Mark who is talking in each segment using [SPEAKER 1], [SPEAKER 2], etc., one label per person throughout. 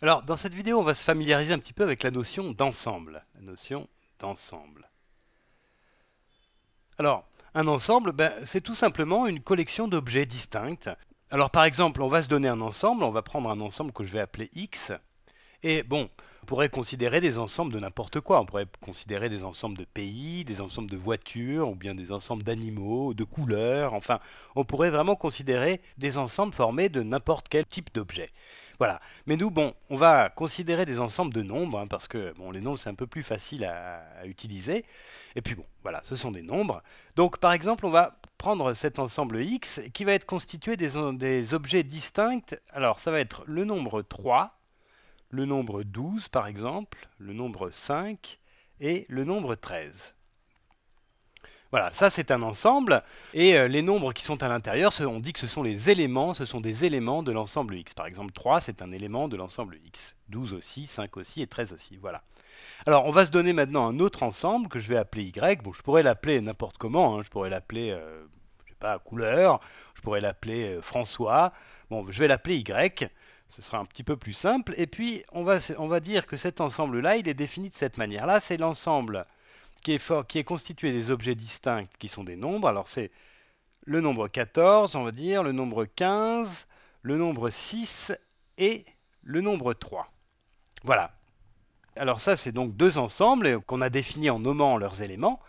[SPEAKER 1] Alors, dans cette vidéo, on va se familiariser un petit peu avec la notion d'ensemble. La notion d'ensemble. Alors, un ensemble, ben, c'est tout simplement une collection d'objets distincts. Alors, par exemple, on va se donner un ensemble, on va prendre un ensemble que je vais appeler X. Et bon, on pourrait considérer des ensembles de n'importe quoi. On pourrait considérer des ensembles de pays, des ensembles de voitures, ou bien des ensembles d'animaux, de couleurs. Enfin, on pourrait vraiment considérer des ensembles formés de n'importe quel type d'objet. Voilà. Mais nous, bon, on va considérer des ensembles de nombres, hein, parce que bon, les nombres, c'est un peu plus facile à, utiliser. Et puis bon, voilà, ce sont des nombres. Donc par exemple, on va prendre cet ensemble X qui va être constitué des, des objets distincts. Alors ça va être le nombre 3, le nombre 12 par exemple, le nombre 5 et le nombre 13. Voilà, ça c'est un ensemble, et euh, les nombres qui sont à l'intérieur, on dit que ce sont les éléments, ce sont des éléments de l'ensemble X. Par exemple, 3 c'est un élément de l'ensemble X, 12 aussi, 5 aussi et 13 aussi, voilà. Alors on va se donner maintenant un autre ensemble que je vais appeler Y, bon je pourrais l'appeler n'importe comment, hein. je pourrais l'appeler, euh, je sais pas, couleur, je pourrais l'appeler euh, François, bon je vais l'appeler Y, ce sera un petit peu plus simple, et puis on va, on va dire que cet ensemble-là, il est défini de cette manière-là, c'est l'ensemble qui est, constitué des objets distincts qui sont des nombres. Alors c'est le nombre 14, on va dire, le nombre 15, le nombre 6 et le nombre 3. Voilà. Alors ça, c'est donc deux ensembles qu'on a définis en nommant leurs éléments.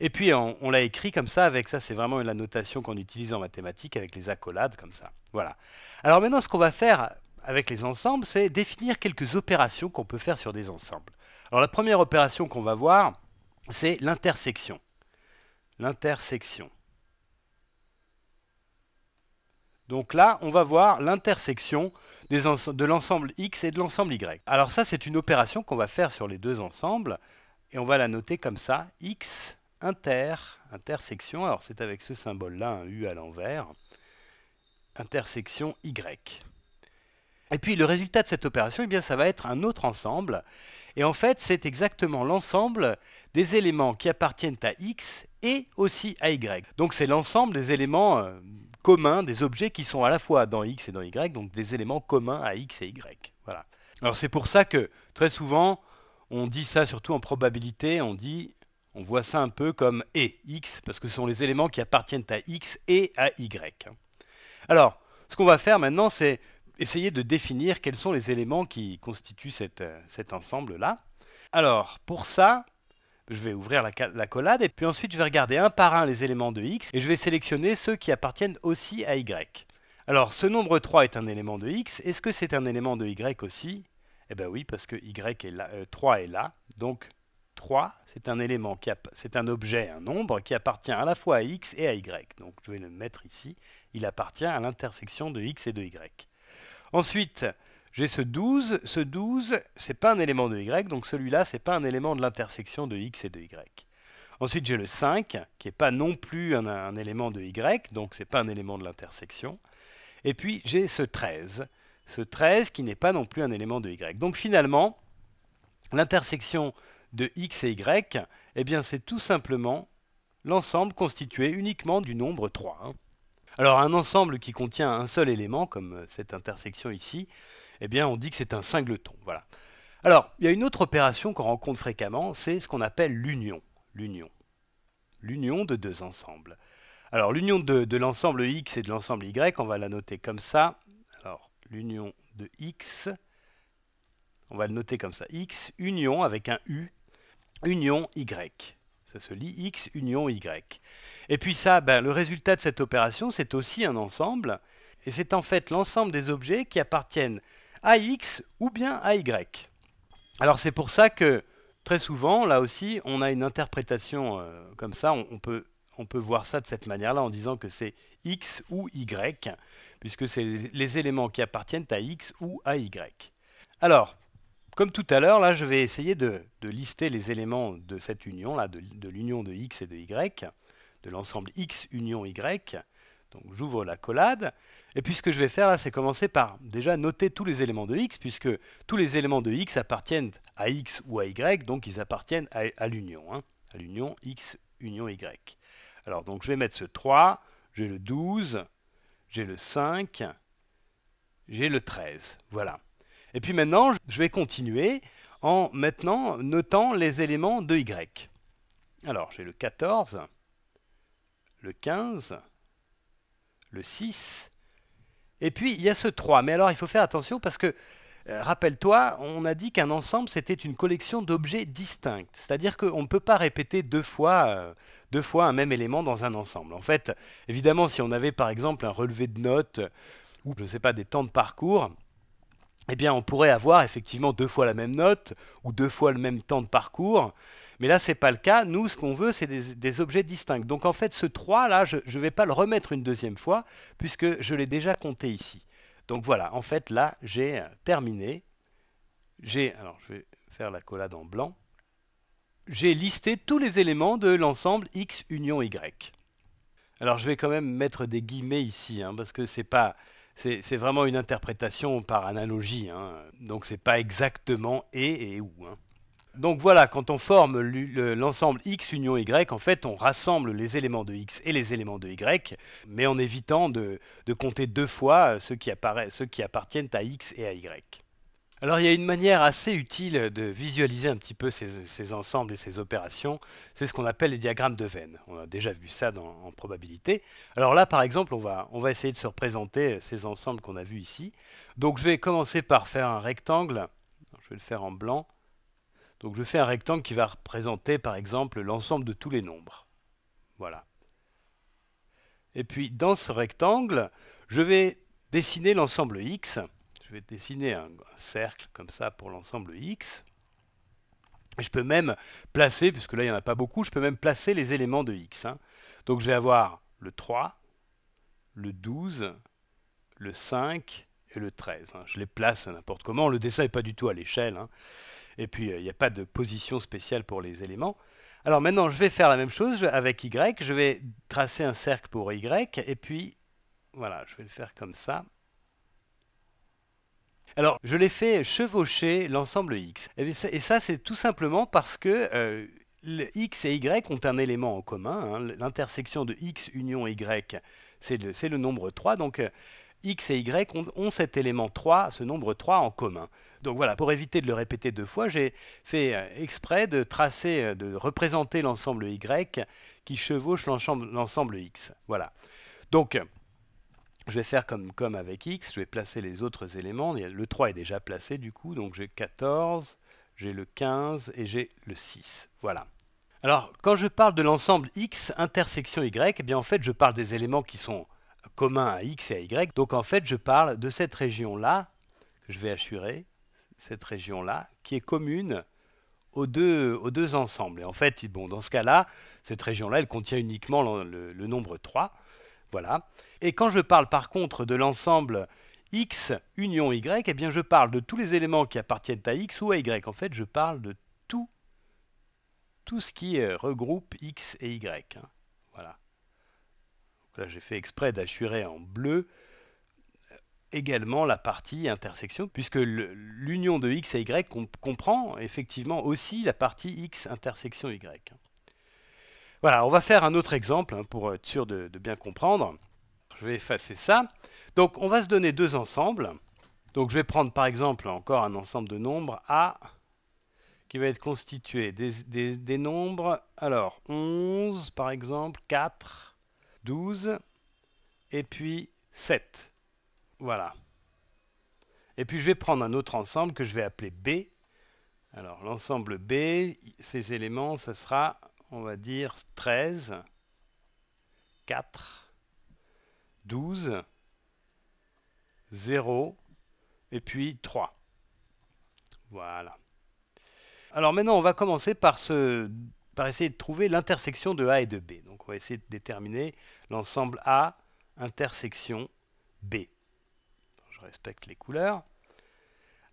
[SPEAKER 1] Et puis on, on l'a écrit comme ça, avec ça, c'est vraiment la notation qu'on utilise en mathématiques avec les accolades comme ça. Voilà. Alors maintenant, ce qu'on va faire avec les ensembles, c'est définir quelques opérations qu'on peut faire sur des ensembles. Alors la première opération qu'on va voir, c'est l'intersection. L'intersection. Donc là, on va voir l'intersection de l'ensemble X et de l'ensemble Y. Alors ça, c'est une opération qu'on va faire sur les deux ensembles, et on va la noter comme ça, X inter, intersection, alors c'est avec ce symbole-là, un U à l'envers, intersection Y. Et puis le résultat de cette opération, eh bien, ça va être un autre ensemble et en fait, c'est exactement l'ensemble des éléments qui appartiennent à X et aussi à Y. Donc c'est l'ensemble des éléments euh, communs, des objets qui sont à la fois dans X et dans Y, donc des éléments communs à X et Y. Voilà. Alors c'est pour ça que très souvent, on dit ça surtout en probabilité, on dit, on voit ça un peu comme et, X, parce que ce sont les éléments qui appartiennent à X et à Y. Alors, ce qu'on va faire maintenant, c'est essayer de définir quels sont les éléments qui constituent euh, cet ensemble-là. Alors, pour ça, je vais ouvrir la, collade et puis ensuite je vais regarder un par un les éléments de x et je vais sélectionner ceux qui appartiennent aussi à y. Alors, ce nombre 3 est un élément de x. Est-ce que c'est un élément de y aussi Eh bien oui, parce que y est là, 3 euh, est là. Donc, 3, c'est un élément qui c'est un objet, un nombre qui appartient à la fois à x et à y. Donc, je vais le mettre ici. Il appartient à l'intersection de x et de y. Ensuite, j'ai ce 12. Ce 12, c'est pas un élément de y, donc celui-là, n'est pas un élément de l'intersection de x et de y. Ensuite, j'ai le 5, qui n'est pas non plus un, élément de y, donc c'est pas un élément de l'intersection. Et puis, j'ai ce 13. Ce 13 qui n'est pas non plus un élément de y. Donc finalement, l'intersection de x et y, eh bien c'est tout simplement l'ensemble constitué uniquement du nombre 3. Alors un ensemble qui contient un seul élément, comme euh, cette intersection ici, eh bien on dit que c'est un singleton. Voilà. Alors, il y a une autre opération qu'on rencontre fréquemment, c'est ce qu'on appelle l'union. L'union. L'union de deux ensembles. Alors l'union de, de l'ensemble x et de l'ensemble y, on va la noter comme ça. Alors l'union de x, on va le noter comme ça, x, union avec un u, union y. Ça se lit X union Y. Et puis ça, ben, le résultat de cette opération, c'est aussi un ensemble. Et c'est en fait l'ensemble des objets qui appartiennent à X ou bien à Y. Alors c'est pour ça que très souvent, là aussi, on a une interprétation euh, comme ça. On, peut, on peut voir ça de cette manière-là en disant que c'est X ou Y, puisque c'est les éléments qui appartiennent à X ou à Y. Alors, comme tout à l'heure, là, je vais essayer de, lister les éléments de cette union, là, de, l'union de x et de y, de l'ensemble x union y. Donc j'ouvre la collade. Et puis ce que je vais faire là, c'est commencer par déjà noter tous les éléments de x, puisque tous les éléments de x appartiennent à x ou à y, donc ils appartiennent à, l'union, hein, à l'union x union y. Alors donc je vais mettre ce 3, j'ai le 12, j'ai le 5, j'ai le 13. Voilà. Et puis maintenant, je vais continuer en maintenant notant les éléments de Y. Alors, j'ai le 14, le 15, le 6, et puis il y a ce 3. Mais alors, il faut faire attention parce que, euh, rappelle-toi, on a dit qu'un ensemble, c'était une collection d'objets distincts. C'est-à-dire qu'on ne peut pas répéter deux fois, euh, deux fois un même élément dans un ensemble. En fait, évidemment, si on avait par exemple un relevé de notes, ou je ne sais pas, des temps de parcours, eh bien on pourrait avoir effectivement deux fois la même note ou deux fois le même temps de parcours. Mais là, ce n'est pas le cas. Nous, ce qu'on veut, c'est des, objets distincts. Donc en fait, ce 3, là, je ne vais pas le remettre une deuxième fois, puisque je l'ai déjà compté ici. Donc voilà, en fait, là, j'ai terminé. J'ai, alors je vais faire la collade en blanc. J'ai listé tous les éléments de l'ensemble X union Y. Alors je vais quand même mettre des guillemets ici, hein, parce que c'est pas c'est vraiment une interprétation par analogie, donc hein. donc c'est pas exactement et et ou. Hein. Donc voilà, quand on forme l'ensemble X union Y, en fait, on rassemble les éléments de X et les éléments de Y, mais en évitant de, compter deux fois euh, qui, ceux qui appartiennent à X et à Y. Alors il y a une manière assez utile de visualiser un petit peu ces, ensembles et ces opérations, c'est ce qu'on appelle les diagrammes de veines. On a déjà vu ça en probabilité. Alors là par exemple on va, on va essayer de se représenter euh, ces ensembles qu'on a vus ici. Donc je vais commencer par faire un rectangle, je vais le faire en blanc. Donc je fais un rectangle qui va représenter par exemple l'ensemble de tous les nombres. Voilà. Et puis dans ce rectangle, je vais dessiner l'ensemble X je vais dessiner un, cercle comme ça pour l'ensemble X. Je peux même placer, puisque là il n'y en a pas beaucoup, je peux même placer les éléments de X. Hein. Donc je vais avoir le 3, le 12, le 5 et le 13. Hein. Je les place n'importe comment. Le dessin n'est pas du tout à l'échelle. Hein. Et puis euh, il n'y a pas de position spéciale pour les éléments. Alors maintenant, je vais faire la même chose avec Y. Je vais tracer un cercle pour Y. Et puis, voilà, je vais le faire comme ça. Alors, je l'ai fait chevaucher l'ensemble X. Et ça, c'est tout simplement parce que euh, X et Y ont un élément en commun. Hein. L'intersection de X union Y, c'est le, nombre 3. Donc, euh, X et Y ont, ont, cet élément 3, ce nombre 3 en commun. Donc voilà, pour éviter de le répéter deux fois, j'ai fait euh, exprès de tracer, de représenter l'ensemble Y qui chevauche l'ensemble X. Voilà. Donc, je vais faire comme, comme avec X, je vais placer les autres éléments. Le 3 est déjà placé du coup, donc j'ai 14, j'ai le 15 et j'ai le 6. Voilà. Alors, quand je parle de l'ensemble X intersection Y, eh bien en fait, je parle des éléments qui sont communs à X et à Y. Donc en fait, je parle de cette région-là, que je vais assurer, cette région-là, qui est commune aux deux, ensembles. Et en fait, dans ce cas-là, cette région-là, elle contient uniquement le nombre 3. Voilà. Et quand je parle par contre de l'ensemble x union y, eh bien je parle de tous les éléments qui appartiennent à x ou à y. En fait, je parle de tout, tout ce qui euh, regroupe x et y. Hein. Voilà. là, j'ai fait exprès d'assurer en bleu euh, également la partie intersection, puisque l'union de x et y comprend effectivement aussi la partie x intersection y. Hein. Voilà, on va faire un autre exemple hein, pour être sûr de, bien comprendre. Je vais effacer ça. Donc on va se donner deux ensembles. Donc je vais prendre par exemple encore un ensemble de nombres A qui va être constitué des, nombres, alors 11 par exemple, 4, 12 et puis 7. Voilà. Et puis je vais prendre un autre ensemble que je vais appeler B. Alors l'ensemble B, ces éléments, ce sera on va dire 13, 4, 12, 0 et puis 3. Voilà. Alors maintenant, on va commencer par, se, par essayer de trouver l'intersection de A et de B. Donc on va essayer de déterminer l'ensemble A intersection B. Je respecte les couleurs.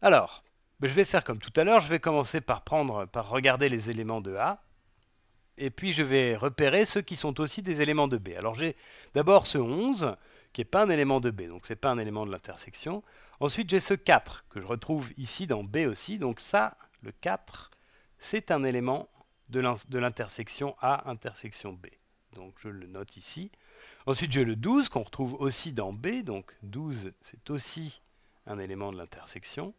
[SPEAKER 1] Alors, ben, je vais faire comme tout à l'heure, je vais commencer par prendre, par regarder les éléments de A et puis je vais repérer ceux qui sont aussi des éléments de B. Alors j'ai d'abord ce 11, qui n'est pas un élément de B, donc ce n'est pas un élément de l'intersection. Ensuite j'ai ce 4, que je retrouve ici dans B aussi, donc ça, le 4, c'est un élément de l'intersection A, intersection B. Donc je le note ici. Ensuite j'ai le 12, qu'on retrouve aussi dans B, donc 12, c'est aussi un élément de l'intersection.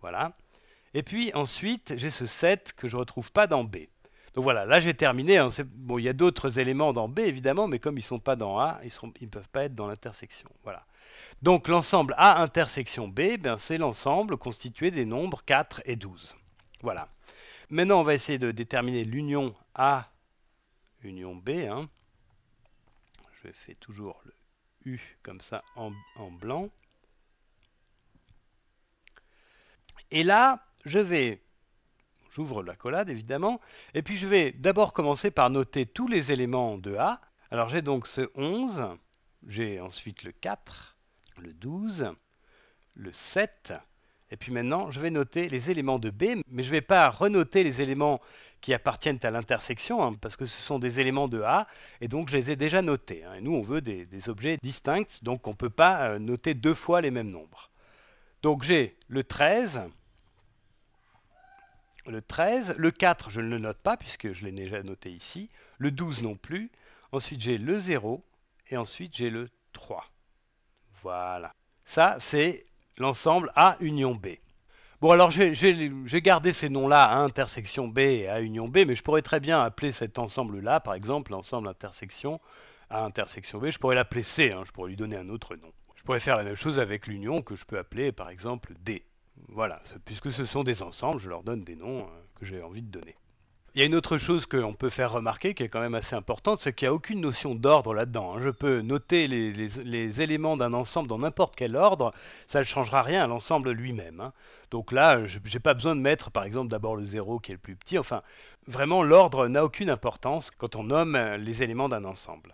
[SPEAKER 1] Voilà. Et puis ensuite, j'ai ce 7 que je ne retrouve pas dans B. Donc voilà, là j'ai terminé. Hein. Bon, il y a d'autres éléments dans B évidemment, mais comme ils ne sont pas dans A, ils ne peuvent pas être dans l'intersection. Voilà. Donc l'ensemble A intersection B, ben, c'est l'ensemble constitué des nombres 4 et 12. Voilà. Maintenant, on va essayer de déterminer l'union A, union B. Hein. Je fais toujours le U comme ça en blanc. Et là, je vais J'ouvre la collade évidemment, et puis je vais d'abord commencer par noter tous les éléments de A. Alors j'ai donc ce 11, j'ai ensuite le 4, le 12, le 7, et puis maintenant je vais noter les éléments de B, mais je ne vais pas renoter les éléments qui appartiennent à l'intersection, hein, parce que ce sont des éléments de A, et donc je les ai déjà notés. Hein. et nous on veut des, des objets distincts, donc on ne peut pas euh, noter deux fois les mêmes nombres. Donc j'ai le 13, le 13, le 4 je ne le note pas puisque je l'ai déjà noté ici, le 12 non plus, ensuite j'ai le 0 et ensuite j'ai le 3. Voilà. Ça c'est l'ensemble A union B. Bon alors j'ai gardé ces noms-là à intersection B et A union B, mais je pourrais très bien appeler cet ensemble-là, par exemple l'ensemble intersection A intersection B, je pourrais l'appeler C, hein. je pourrais lui donner un autre nom. Je pourrais faire la même chose avec l'union que je peux appeler par exemple D. Voilà, puisque ce sont des ensembles, je leur donne des noms euh, que j'ai envie de donner. Il y a une autre chose qu'on peut faire remarquer qui est quand même assez importante, c'est qu'il n'y a aucune notion d'ordre là-dedans. Hein. Je peux noter les, éléments d'un ensemble dans n'importe quel ordre, ça ne changera rien à l'ensemble lui-même. Hein. Donc là, euh, je n'ai pas besoin de mettre par exemple d'abord le 0 qui est le plus petit. Enfin, vraiment, l'ordre n'a aucune importance quand on nomme euh, les éléments d'un ensemble.